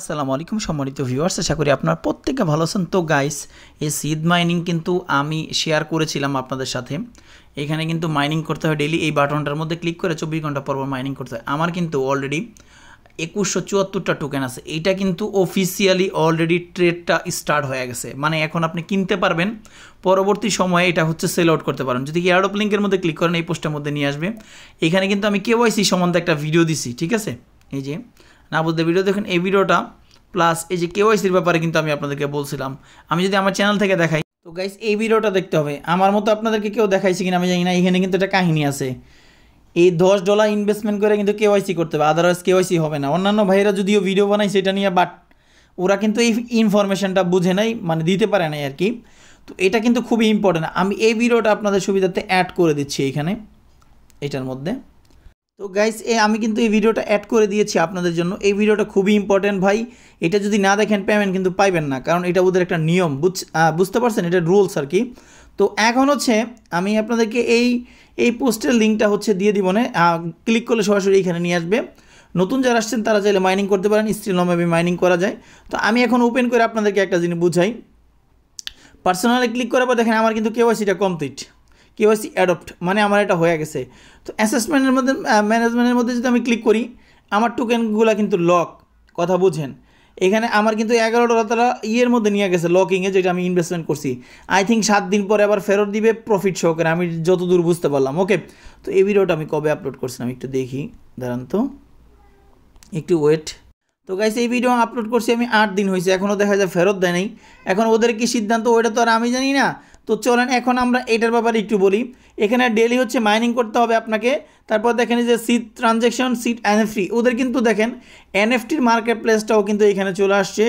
আসসালামু আলাইকুম সম্মানিত ভিউয়ার্স আশা করি আপনার প্রত্যেকে ভালো আছেন তো গাইস এই সিড মাইনিং কিন্তু আমি শেয়ার করেছিলাম আপনাদের সাথে এখানে কিন্তু মাইনিং করতে হয় ডেলি এই বাটনটার মধ্যে ক্লিক করে চব্বিশ ঘন্টা পর মাইনিং করতে হয় আমার কিন্তু অলরেডি একুশশো চুয়াত্তরটা টোকেন আছে এইটা কিন্তু অফিসিয়ালি অলরেডি ট্রেডটা স্টার্ট হয়ে গেছে মানে এখন আপনি কিনতে পারবেন পরবর্তী সময়ে এটা হচ্ছে সেল আউট করতে পারেন যদি এয়ারোপ লিঙ্কের মধ্যে ক্লিক করেন এই পোস্টের মধ্যে নিয়ে আসবে এখানে কিন্তু আমি কেওয়াইসি সম্বন্ধে একটা ভিডিও দিছি ঠিক আছে এই যে না বলতে ভিডিও দেখুন এই ভিডিওটা প্লাস এই যে কেওয়াইসির ব্যাপারে কিন্তু আমি আপনাদেরকে বলছিলাম আমি যদি আমার চ্যানেল থেকে দেখাই তো গাইস এই ভিডিওটা দেখতে হবে আমার মতো আপনাদেরকে কেউ দেখাইছি কিনা আমি জানি না এখানে কিন্তু একটা কাহিনী আছে এই দশ ডলার ইনভেস্টমেন্ট করে কিন্তু আইসি করতে হবে আদারওয়াইজ আইসি হবে না অন্যান্য ভাইয়েরা যদিও ভিডিও বানায় সেটা নিয়ে বাট ওরা কিন্তু এই ইনফরমেশনটা বুঝে নাই মানে দিতে পারে নাই আর কি তো এটা কিন্তু খুবই ইম্পর্ট্যান্ট আমি এই ভিডিওটা আপনাদের সুবিধাতে অ্যাড করে দিচ্ছি এখানে এটার মধ্যে তো গাইস এ আমি কিন্তু এই ভিডিওটা অ্যাড করে দিয়েছি আপনাদের জন্য এই ভিডিওটা খুবই ইম্পর্টেন্ট ভাই এটা যদি না দেখেন পেমেন্ট কিন্তু পাইবেন না কারণ এটা ওদের একটা নিয়ম বুঝতে পারছেন এটা রুলস আর কি তো এখন হচ্ছে আমি আপনাদেরকে এই এই পোস্টের লিঙ্কটা হচ্ছে দিয়ে দিব না ক্লিক করলে সরাসরি এখানে নিয়ে আসবে নতুন যারা আসছেন তারা চাইলে মাইনিং করতে পারেন স্টিল নমে মাইনিং করা যায় তো আমি এখন ওপেন করে আপনাদেরকে একটা জিনিস বুঝাই পার্সোনালি ক্লিক করার পর দেখেন আমার কিন্তু কেওয়াইসিটা কমপ্লিট কেওয়াইসি অ্যাডপ্ট মানে আমার এটা হয়ে গেছে তো অ্যাসেসমেন্টের মধ্যে ম্যানেজমেন্টের মধ্যে যদি আমি ক্লিক করি আমার টোকেনগুলো কিন্তু লক কথা বুঝেন এখানে আমার কিন্তু এগারো ডলার তারা ইয়ের মধ্যে নিয়ে গেছে লকিংয়ে যেটা আমি ইনভেস্টমেন্ট করছি আই থিঙ্ক সাত দিন পরে আবার ফেরত দিবে প্রফিট সহকারে আমি যতদূর বুঝতে পারলাম ওকে তো এই ভিডিওটা আমি কবে আপলোড করছিলাম একটু দেখি দাঁড়ান তো একটু ওয়েট তো গাইছে এই ভিডিও আপলোড করছি আমি আট দিন হয়েছে এখনও দেখা যায় ফেরত দেয় নাই এখন ওদের কি সিদ্ধান্ত ওইটা তো আর আমি জানি না তো চলেন এখন আমরা এটার ব্যাপারে একটু বলি এখানে ডেলি হচ্ছে মাইনিং করতে হবে আপনাকে তারপর দেখেন যে সিট ট্রানজ্যাকশন সিট এনএফটি ওদের কিন্তু দেখেন এনএফটির মার্কেট প্লেসটাও কিন্তু এখানে চলে আসছে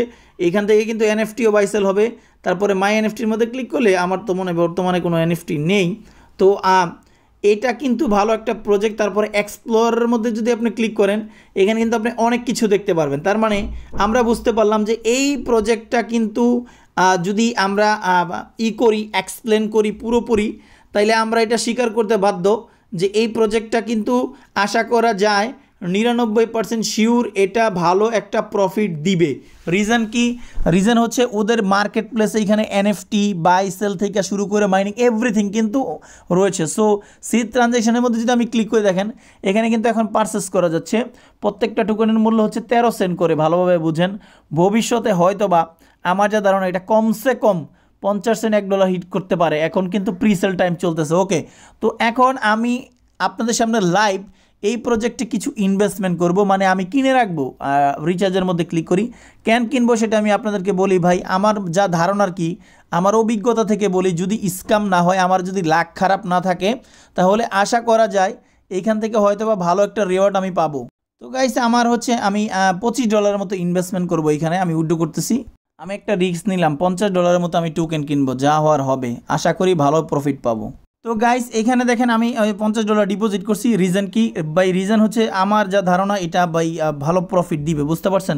এখান থেকে কিন্তু এনএফটিও বাইসেল হবে তারপরে মাই এনএফটির মধ্যে ক্লিক করলে আমার তো মনে বর্তমানে কোনো এনএফটি নেই তো এটা কিন্তু ভালো একটা প্রজেক্ট তারপরে এক্সপ্লোরের মধ্যে যদি আপনি ক্লিক করেন এখানে কিন্তু আপনি অনেক কিছু দেখতে পারবেন তার মানে আমরা বুঝতে পারলাম যে এই প্রজেক্টটা কিন্তু যদি আমরা ই করি এক্সপ্লেন করি পুরোপুরি তাইলে আমরা এটা স্বীকার করতে বাধ্য যে এই প্রজেক্টটা কিন্তু আশা করা যায় নিরানব্বই পার্সেন্ট শিওর এটা ভালো একটা প্রফিট দিবে রিজন কি রিজন হচ্ছে ওদের মার্কেট প্লেস এইখানে এনএফটি বাই সেল থেকে শুরু করে মাইনিং এভরিথিং কিন্তু রয়েছে সো সি ট্রানজেকশনের মধ্যে যদি আমি ক্লিক করে দেখেন এখানে কিন্তু এখন পারচেস করা যাচ্ছে প্রত্যেকটা টোকেনের মূল্য হচ্ছে তেরো সেন্ট করে ভালোভাবে বুঝেন ভবিষ্যতে হয়তো বা আমার যা ধারণা এটা কমসে কম পঞ্চাশ সেন্ট এক ডলার হিট করতে পারে এখন কিন্তু প্রিসেল টাইম চলতেছে ওকে তো এখন আমি আপনাদের সামনে লাইভ এই প্রজেক্টে কিছু ইনভেস্টমেন্ট করব মানে আমি কিনে রাখবো রিচার্জের মধ্যে ক্লিক করি ক্যান কিনবো সেটা আমি আপনাদেরকে বলি ভাই আমার যা ধারণার কি আমার অভিজ্ঞতা থেকে বলি যদি স্ক্যাম না হয় আমার যদি লাখ খারাপ না থাকে তাহলে আশা করা যায় এখান থেকে হয়তো বা ভালো একটা রেওয়ার্ড আমি পাবো তো গাইস আমার হচ্ছে আমি পঁচিশ ডলারের মতো ইনভেস্টমেন্ট করব এখানে আমি উড্ডো করতেছি আমি একটা রিস্ক নিলাম পঞ্চাশ ডলারের মতো আমি টোকেন কিনবো যা হওয়ার হবে আশা করি ভালো প্রফিট পাবো তো গাইস এখানে দেখেন আমি পঞ্চাশ ডলার ডিপোজিট করছি রিজন কি বাই রিজন হচ্ছে আমার যা ধারণা এটা বাই ভালো প্রফিট দিবে বুঝতে পারছেন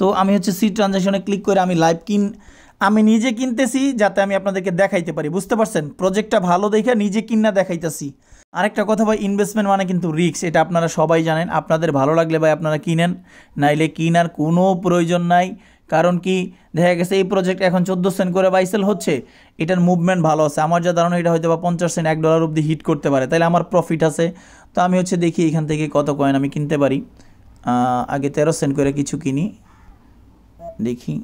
তো আমি হচ্ছে সি ট্রানজ্যাকশনে ক্লিক করে আমি লাইভ কিন আমি নিজে কিনতেছি যাতে আমি আপনাদেরকে দেখাইতে পারি বুঝতে পারছেন প্রজেক্টটা ভালো দেখে নিজে কিনা দেখাইতেছি আরেকটা কথা ভাই ইনভেস্টমেন্ট মানে কিন্তু রিক্স এটা আপনারা সবাই জানেন আপনাদের ভালো লাগলে ভাই আপনারা কিনেন নাইলে কিনার কোনো প্রয়োজন নাই কারণ কি দেখা গেছে এই প্রজেক্ট এখন চোদ্দো সেন্ট করে বাইসেল হচ্ছে এটার মুভমেন্ট ভালো আছে আমার যা ধারণা এটা হয়তো বা পঞ্চাশ সেন্ট এক ডলার অবধি হিট করতে পারে তাহলে আমার প্রফিট আছে তো আমি হচ্ছে দেখি এখান থেকে কত কয়েন আমি কিনতে পারি আগে তেরো সেন্ট করে কিছু কিনি দেখি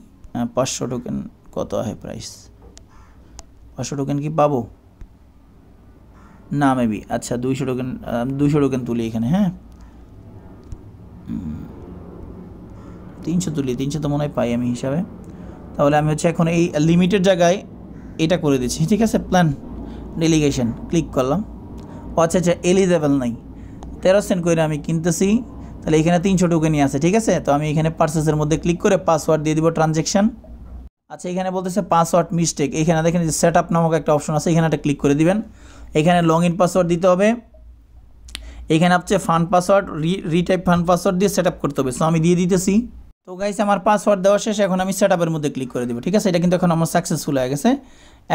পাঁচশো টোকেন কত আহে প্রাইস পাঁচশো টোকেন কি পাবো না মেবি আচ্ছা দুইশো টোকেন দুইশো টোকেন তুলি এখানে হ্যাঁ তিনশো তুলি তিনশো তো মনে হয় পাই আমি হিসাবে তাহলে আমি হচ্ছে এখন এই লিমিটের জায়গায় এটা করে দিচ্ছি ঠিক আছে প্ল্যান ডেলিগেশন ক্লিক করলাম ও আচ্ছা আচ্ছা এলিজেবল নাই তেরো সেন্ট করে আমি কিনতেছি তাহলে এখানে তিনশো নিয়ে আসে ঠিক আছে তো আমি এখানে পার্সেসের মধ্যে ক্লিক করে পাসওয়ার্ড দিয়ে দিব ট্রানজ্যাকশান আচ্ছা এখানে বলতেছে পাসওয়ার্ড মিস্টেক এখানে দেখেন যে সেট আপ নামক একটা অপশন আছে এখানে একটা ক্লিক করে দিবেন এখানে লগ ইন পাসওয়ার্ড দিতে হবে এখানে আপনি fund password re retype fund password দিয়ে সেট আপ করতে হবে সো আমি দিয়ে দিতেছি তো গাইস আমার পাসওয়ার্ড দেওয়া শেষ এখন আমি সেট আপের মধ্যে ক্লিক করে দেবো ঠিক আছে এটা কিন্তু এখন আমার সাকসেসফুল হয়ে গেছে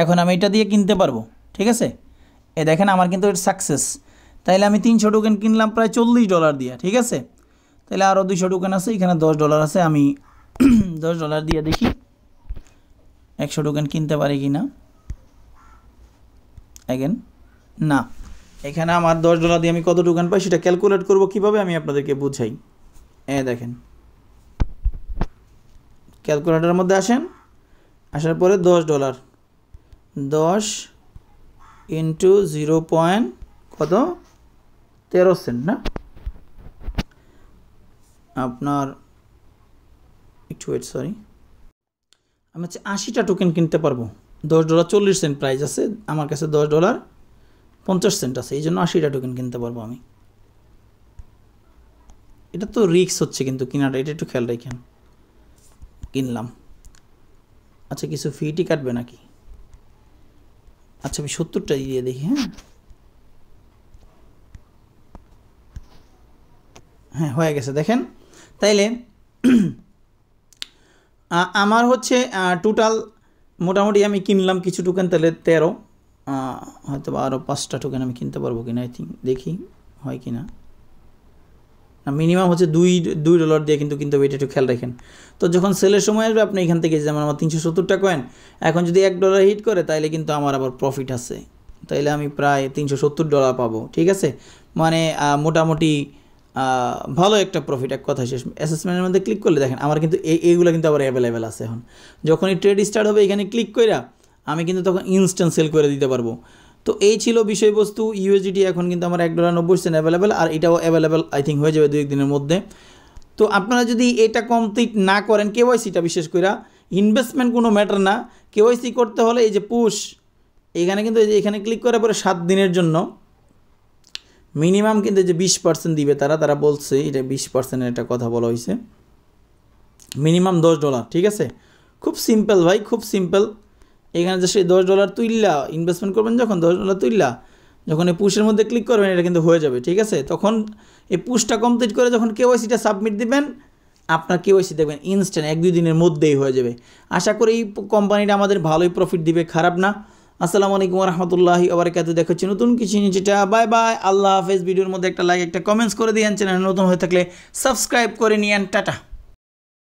এখন আমি এটা দিয়ে কিনতে পারবো ঠিক আছে এ দেখেন আমার কিন্তু এটা সাকসেস তাইলে আমি তিনশো টোকেন কিনলাম প্রায় চল্লিশ ডলার দিয়ে ঠিক আছে তাহলে আরও দুইশো টোকেন আছে এখানে দশ ডলার আছে আমি দশ ডলার দিয়ে দেখি একশো টোকেন কিনতে পারি কি না অ্যাগেন না এখানে আমার দশ ডলার দিয়ে আমি কত টোকেন পাই সেটা ক্যালকুলেট করবো কীভাবে আমি আপনাদেরকে বুঝাই এ দেখেন ক্যালকুলেটারের মধ্যে আসেন আসার পরে দশ ডলার দশ ইন্টু জিরো পয়েন্ট কত তেরো সেন্ট না আপনার একটু ওয়েট সরি আমি হচ্ছে আশিটা টোকেন কিনতে পারবো দশ ডলার চল্লিশ সেন্ট প্রাইস আছে আমার কাছে দশ ডলার পঞ্চাশ সেন্ট আছে এই জন্য আশিটা টোকেন কিনতে পারবো আমি এটা তো রিক্স হচ্ছে কিন্তু কিনাটা এটা একটু খেয়াল রাখেন কিনলাম আচ্ছা কিছু ফিটি কাটবে নাকি আচ্ছা আমি 70 টা দিয়ে দেখি হ্যাঁ হ্যাঁ হয়ে গেছে দেখেন তাইলে আ আমার হচ্ছে টোটাল মোটামুটি আমি কিনলাম কিছু দোকান তাহলে 13 হয়তো আরো পাঁচটা দোকান আমি কিনতে পারব কিনা আই थिंक দেখি হয় কিনা না মিনিমাম হচ্ছে দুই দুই ডলার দিয়ে কিন্তু কিন্তু ওইটা একটু খেয়াল রাখেন তো যখন সেলের সময় আসবে আপনি এখান থেকে যেমন আমার তিনশো সত্তরটা কয়েন এখন যদি এক ডলার হিট করে তাইলে কিন্তু আমার আবার প্রফিট আছে তাইলে আমি প্রায় তিনশো সত্তর ডলার পাবো ঠিক আছে মানে মোটামুটি ভালো একটা প্রফিট এক কথা শেষ অ্যাসেসমেন্টের মধ্যে ক্লিক করলে দেখেন আমার কিন্তু এইগুলো কিন্তু আবার অ্যাভেলেবেল আছে এখন যখনই ট্রেড স্টার্ট হবে এখানে ক্লিক করে আমি কিন্তু তখন ইনস্ট্যান্ট সেল করে দিতে পারবো তো এই ছিল বিষয়বস্তু ইউএসডিটি এখন কিন্তু আমার এক ডলার নব্বই সেন্ট অ্যাভেলেবেল আর এটাও অ্যাভেলেবেল আই থিঙ্ক হয়ে যাবে দু একদিনের মধ্যে তো আপনারা যদি এটা কমপ্লিট না করেন কেওয়াইসিটা বিশেষ করে ইনভেস্টমেন্ট কোনো ম্যাটার না কেওয়াইসি করতে হলে এই যে পুশ এখানে কিন্তু এই যে এখানে ক্লিক করার পরে সাত দিনের জন্য মিনিমাম কিন্তু যে বিশ পার্সেন্ট দিবে তারা তারা বলছে এটা বিশ পার্সেন্টের একটা কথা বলা হয়েছে মিনিমাম দশ ডলার ঠিক আছে খুব সিম্পল ভাই খুব সিম্পল এখানে যে সেই দশ ডলার তুললা ইনভেস্টমেন্ট করবেন যখন দশ ডলার তুললা যখন এই পুশের মধ্যে ক্লিক করবেন এটা কিন্তু হয়ে যাবে ঠিক আছে তখন এই পুশটা কমপ্লিট করে যখন কেওয়াইসিটা সাবমিট দিবেন আপনার কেওয়াইসি দেখবেন ইনস্ট্যান্ট এক দুই দিনের মধ্যেই হয়ে যাবে আশা করি এই কোম্পানিটা আমাদের ভালোই প্রফিট দিবে খারাপ না আসসালামু আলাইকুম রহমতুল্লাহি আবরকাত দেখাচ্ছি নতুন কিছু নিচেটা বাই বাই আল্লাহ হাফেজ ভিডিওর মধ্যে একটা লাইক একটা কমেন্টস করে দিয়ে আনছেন নতুন হয়ে থাকলে সাবস্ক্রাইব করে নিয়েন টাটা